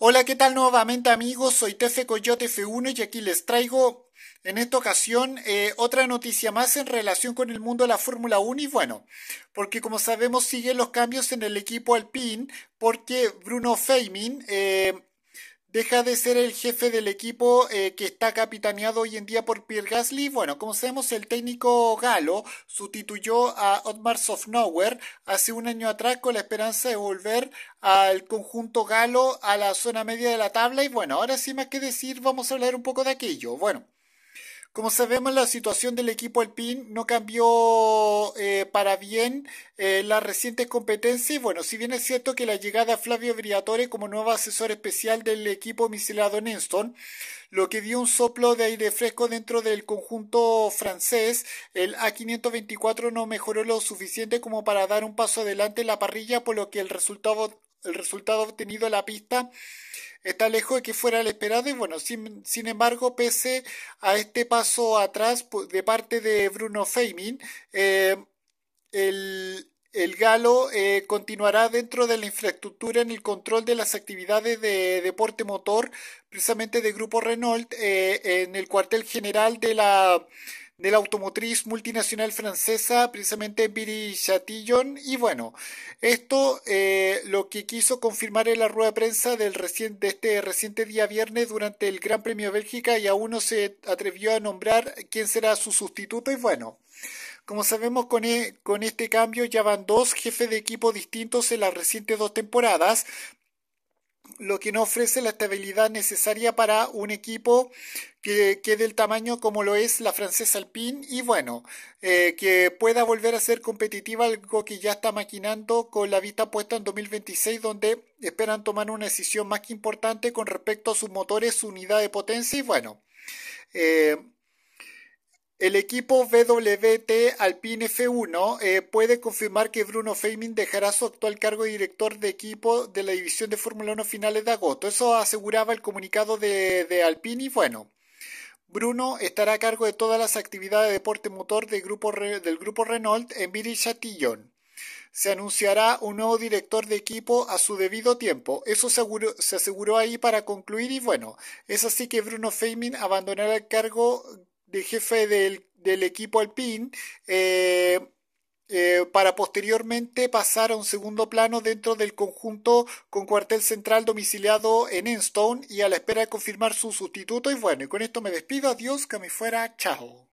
Hola, ¿qué tal nuevamente amigos? Soy Tefe Coyote F1 y aquí les traigo en esta ocasión eh, otra noticia más en relación con el mundo de la Fórmula 1 y bueno, porque como sabemos siguen los cambios en el equipo Alpine porque Bruno Feiming eh, deja de ser el jefe del equipo eh, que está capitaneado hoy en día por Pierre Gasly. Bueno, como sabemos, el técnico galo sustituyó a Otmar Sofnauer hace un año atrás con la esperanza de volver al conjunto galo a la zona media de la tabla. Y bueno, ahora sí más que decir, vamos a hablar un poco de aquello. Bueno. Como sabemos, la situación del equipo Alpine no cambió eh, para bien eh, las recientes competencias. Y bueno, si bien es cierto que la llegada a Flavio Briatore como nuevo asesor especial del equipo misilado Enston lo que dio un soplo de aire fresco dentro del conjunto francés, el A524 no mejoró lo suficiente como para dar un paso adelante en la parrilla, por lo que el resultado el resultado obtenido en la pista está lejos de que fuera el esperado y bueno, sin, sin, embargo, pese a este paso atrás de parte de Bruno Feiming, eh, el, el, galo eh, continuará dentro de la infraestructura en el control de las actividades de deporte motor, precisamente de Grupo Renault, eh, en el cuartel general de la de la automotriz multinacional francesa, precisamente Viri Chatillon. Y bueno, esto eh, lo que quiso confirmar en la rueda de prensa del de este reciente día viernes durante el Gran Premio de Bélgica y aún no se atrevió a nombrar quién será su sustituto. Y bueno. Como sabemos, con, e, con este cambio ya van dos jefes de equipo distintos en las recientes dos temporadas, lo que no ofrece la estabilidad necesaria para un equipo que, que del tamaño como lo es la francesa Alpine y bueno, eh, que pueda volver a ser competitiva, algo que ya está maquinando con la vista puesta en 2026, donde esperan tomar una decisión más que importante con respecto a sus motores, su unidad de potencia y bueno. Eh, el equipo WT Alpine F1 eh, puede confirmar que Bruno Feiming dejará su actual cargo de director de equipo de la división de Fórmula 1 finales de agosto. Eso aseguraba el comunicado de, de Alpine y bueno, Bruno estará a cargo de todas las actividades de deporte motor del grupo, Renault en viri Chatillon. Se anunciará un nuevo director de equipo a su debido tiempo. Eso se aseguró, se aseguró ahí para concluir y bueno, es así que Bruno Feiming abandonará el cargo de jefe del, equipo Alpine, eh, eh, para posteriormente pasar a un segundo plano dentro del conjunto con cuartel central domiciliado en Enstone y a la espera de confirmar su sustituto. Y bueno, y con esto me despido. Adiós, que me fuera. Chao.